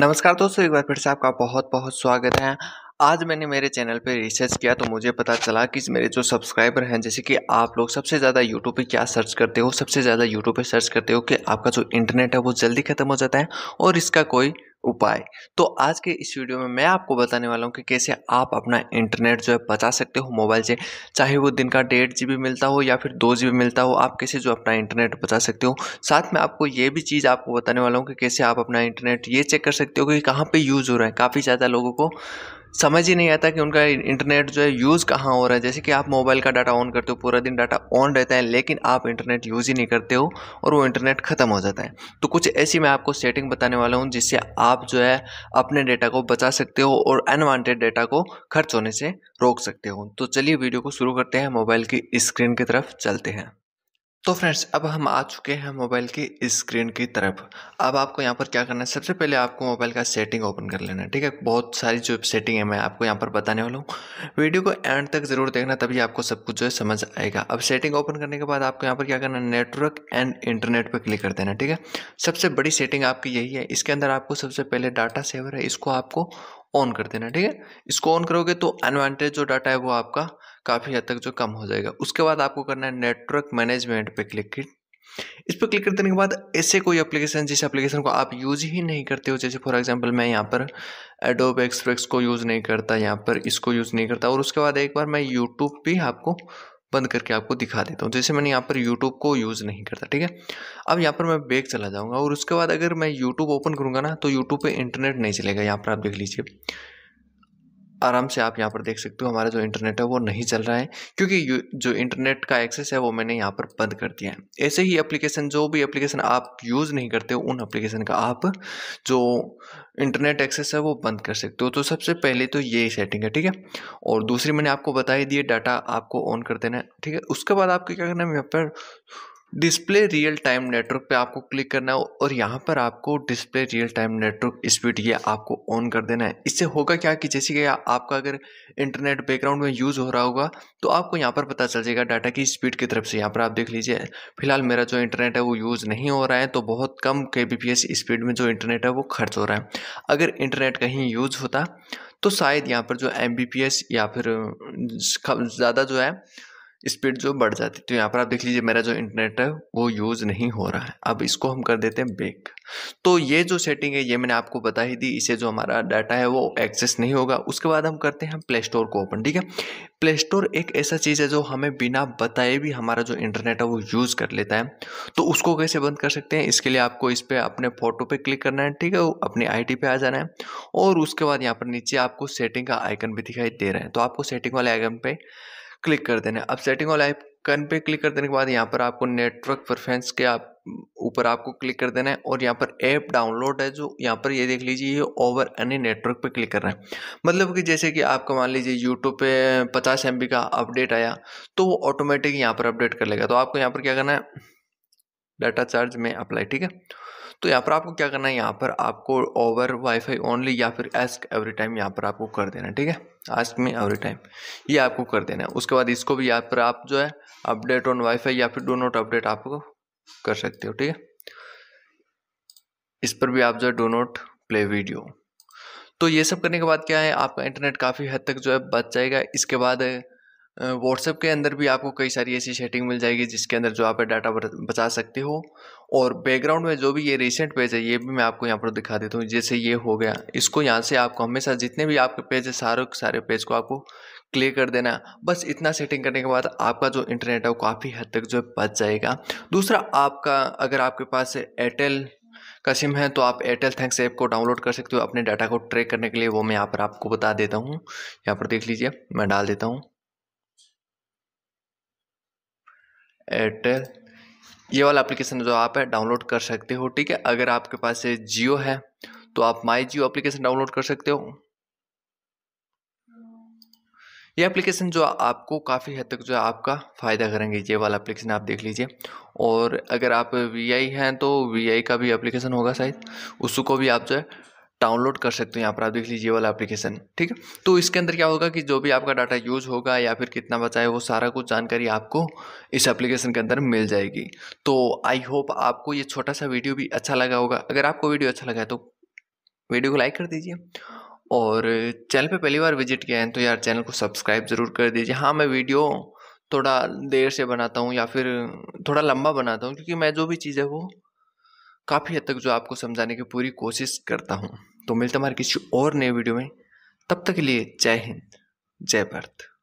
नमस्कार दोस्तों एक बार फिर से आपका बहुत बहुत स्वागत है आज मैंने मेरे चैनल पर रिसर्च किया तो मुझे पता चला कि मेरे जो सब्सक्राइबर हैं जैसे कि आप लोग सबसे ज़्यादा यूट्यूब पे क्या सर्च करते हो सबसे ज़्यादा यूट्यूब पे सर्च करते हो कि आपका जो इंटरनेट है वो जल्दी ख़त्म हो जाता है और इसका कोई उपाय तो आज के इस वीडियो में मैं आपको बताने वाला हूँ कि कैसे आप अपना इंटरनेट जो है बचा सकते हो मोबाइल से चाहे वो दिन का डेढ़ जी मिलता हो या फिर दो जी मिलता हो आप कैसे जो अपना इंटरनेट बचा सकते हो साथ में आपको ये भी चीज़ आपको बताने वाला हूँ कि कैसे आप अपना इंटरनेट ये चेक कर सकते हो कि कहाँ पर यूज़ हो रहा है काफ़ी ज़्यादा लोगों को समझ ही नहीं आता कि उनका इंटरनेट जो है यूज़ कहाँ हो रहा है जैसे कि आप मोबाइल का डाटा ऑन करते हो पूरा दिन डाटा ऑन रहता है लेकिन आप इंटरनेट यूज़ ही नहीं करते हो और वो इंटरनेट ख़त्म हो जाता है तो कुछ ऐसी मैं आपको सेटिंग बताने वाला हूँ जिससे आप आप जो है अपने डेटा को बचा सकते हो और अनवांटेड डेटा को खर्च होने से रोक सकते हो तो चलिए वीडियो को शुरू करते हैं मोबाइल की स्क्रीन की तरफ चलते हैं तो फ्रेंड्स अब हम आ चुके हैं मोबाइल की स्क्रीन की तरफ अब आपको यहाँ पर क्या करना है सबसे पहले आपको मोबाइल का सेटिंग ओपन कर लेना है ठीक है बहुत सारी जो सेटिंग है मैं आपको यहाँ पर बताने वाला हूँ वीडियो को एंड तक ज़रूर देखना तभी आपको सब कुछ जो है समझ आएगा अब सेटिंग ओपन करने के बाद आपको यहाँ पर क्या करना है नेटवर्क एंड इंटरनेट पर क्लिक कर देना ठीक है सबसे बड़ी सेटिंग आपकी यही है इसके अंदर आपको सबसे पहले डाटा सेवर है इसको आपको ऑन कर देना ठीक है इसको ऑन करोगे तो अनवांटेज जो डाटा है वो आपका काफ़ी हद तक जो कम हो जाएगा उसके बाद आपको करना है नेटवर्क मैनेजमेंट पे क्लिक इस पर क्लिक कर देने के बाद ऐसे कोई एप्लीकेशन जिस एप्लीकेशन को आप यूज़ ही नहीं करते हो जैसे फॉर एग्जांपल मैं यहाँ पर एडोब एक्सप्रेस को यूज़ नहीं करता यहाँ पर इसको यूज़ नहीं करता और उसके बाद एक बार मैं यूट्यूब भी आपको बंद करके आपको दिखा देता हूँ जैसे मैंने यहाँ पर यूट्यूब को यूज़ नहीं करता ठीक है अब यहाँ पर मैं बैग चला जाऊँगा और उसके बाद अगर मैं यूट्यूब ओपन करूँगा ना तो यूट्यूब पर इंटरनेट नहीं चलेगा यहाँ पर आप देख लीजिए आराम से आप यहाँ पर देख सकते हो हमारा जो इंटरनेट है वो नहीं चल रहा है क्योंकि जो इंटरनेट का एक्सेस है वो मैंने यहाँ पर बंद कर दिया है ऐसे ही एप्लीकेशन जो भी एप्लीकेशन आप यूज़ नहीं करते हो उन एप्लीकेशन का आप जो इंटरनेट एक्सेस है वो बंद कर सकते हो तो सबसे पहले तो ये सेटिंग है ठीक है और दूसरी मैंने आपको बता ही दिए डाटा आपको ऑन कर देना है ठीक है उसके बाद आपको क्या करना है यहाँ पर डिस्प्ले रियल टाइम नेटवर्क पे आपको क्लिक करना है और यहाँ पर आपको display real time network speed ये आपको ऑन कर देना है इससे होगा क्या कि जैसे कि आपका अगर इंटरनेट बैकग्राउंड में यूज़ हो रहा होगा तो आपको यहाँ पर पता चल जाएगा डाटा की स्पीड की तरफ से यहाँ पर आप देख लीजिए फिलहाल मेरा जो इंटरनेट है वो यूज़ नहीं हो रहा है तो बहुत कम के स्पीड में जो इंटरनेट है वो खर्च हो रहा है अगर इंटरनेट कहीं यूज़ होता तो शायद यहाँ पर जो एम या फिर ज़्यादा जो है स्पीड जो बढ़ जाती है तो यहाँ पर आप देख लीजिए मेरा जो इंटरनेट है वो यूज़ नहीं हो रहा है अब इसको हम कर देते हैं बेक तो ये जो सेटिंग है ये मैंने आपको बता ही दी इसे जो हमारा डाटा है वो एक्सेस नहीं होगा उसके बाद हम करते हैं हम प्ले स्टोर को ओपन ठीक है प्ले स्टोर एक ऐसा चीज़ है जो हमें बिना बताए भी हमारा जो इंटरनेट है वो यूज़ कर लेता है तो उसको कैसे बंद कर सकते हैं इसके लिए आपको इस पर अपने फ़ोटो पर क्लिक करना है ठीक है अपनी आई पे आ जाना है और उसके बाद यहाँ पर नीचे आपको सेटिंग का आइकन भी दिखाई दे रहे हैं तो आपको सेटिंग वाले आइकन पर क्लिक कर देना है अब सेटिंग ऑल आइकन पे क्लिक कर देने के बाद यहाँ पर आपको नेटवर्क परफेंस के आप ऊपर आपको क्लिक कर देना है और यहाँ पर ऐप डाउनलोड है जो यहाँ पर ये देख लीजिए ये ओवर एनी नेटवर्क पे क्लिक करना है मतलब कि जैसे कि आपका मान लीजिए यूट्यूब पे पचास एम का अपडेट आया तो वो ऑटोमेटिक यहाँ पर अपडेट कर लेगा तो आपको यहाँ पर क्या करना है डाटा चार्ज में अप्लाई ठीक है तो यहाँ पर आपको क्या करना है यहाँ पर आपको ओवर वाईफाई ओनली या फिर एस्क एवरी टाइम यहाँ पर आपको कर देना है ठीक है आस्क में एवरी टाइम ये आपको कर देना है उसके बाद इसको भी यहाँ पर आप जो है अपडेट ऑन वाईफाई या फिर डो नॉट अपडेट आपको कर सकते हो ठीक है इस पर भी आप जो है डो नॉट प्ले वीडियो तो ये सब करने के बाद क्या है आपका इंटरनेट काफ़ी हद तक जो है बच जाएगा इसके बाद व्हाट्सएप के अंदर भी आपको कई सारी ऐसी सेटिंग मिल जाएगी जिसके अंदर जो आप डाटा बचा सकते हो और बैकग्राउंड में जो भी ये रिसेंट पेज है ये भी मैं आपको यहाँ पर दिखा देता हूँ जैसे ये हो गया इसको यहाँ से आपको हमेशा जितने भी आपके पेज है सारे सारे पेज को आपको क्लियर कर देना बस इतना सेटिंग करने के बाद आपका जो इंटरनेट है वो काफ़ी हद तक जो है बच जाएगा दूसरा आपका अगर आपके पास एयरटेल का सिम है तो आप एयरटेल थैंक्स ऐप को डाउनलोड कर सकते हो अपने डाटा को ट्रैक करने के लिए वो मैं यहाँ पर आपको बता देता हूँ यहाँ पर देख लीजिए मैं डाल देता हूँ एयरटेल ये वाला एप्लीकेशन जो आप है डाउनलोड कर सकते हो ठीक है अगर आपके पास ये जियो है तो आप माई जियो एप्लीकेशन डाउनलोड कर सकते हो ये एप्लीकेशन जो आपको काफ़ी हद तक जो है आपका फ़ायदा करेंगे ये वाला एप्लीकेशन आप देख लीजिए और अगर आप वी आई हैं तो वी आई का भी एप्लीकेशन होगा शायद उसको भी आप जो है डाउनलोड कर सकते हो यहाँ पर आप देख लीजिए वाला एप्लीकेशन ठीक है तो इसके अंदर क्या होगा कि जो भी आपका डाटा यूज़ होगा या फिर कितना बचा है वो सारा कुछ जानकारी आपको इस एप्लीकेशन के अंदर मिल जाएगी तो आई होप आपको ये छोटा सा वीडियो भी अच्छा लगा होगा अगर आपको वीडियो अच्छा लगा है तो वीडियो को लाइक कर दीजिए और चैनल पर पहली बार विजिट किया है तो यार चैनल को सब्सक्राइब ज़रूर कर दीजिए हाँ मैं वीडियो थोड़ा देर से बनाता हूँ या फिर थोड़ा लंबा बनाता हूँ क्योंकि मैं जो भी चीज़ है वो काफ़ी हद तक जो आपको समझाने की पूरी कोशिश करता हूँ तो मिलता हमारे किसी और नए वीडियो में तब तक के लिए जय हिंद जय भारत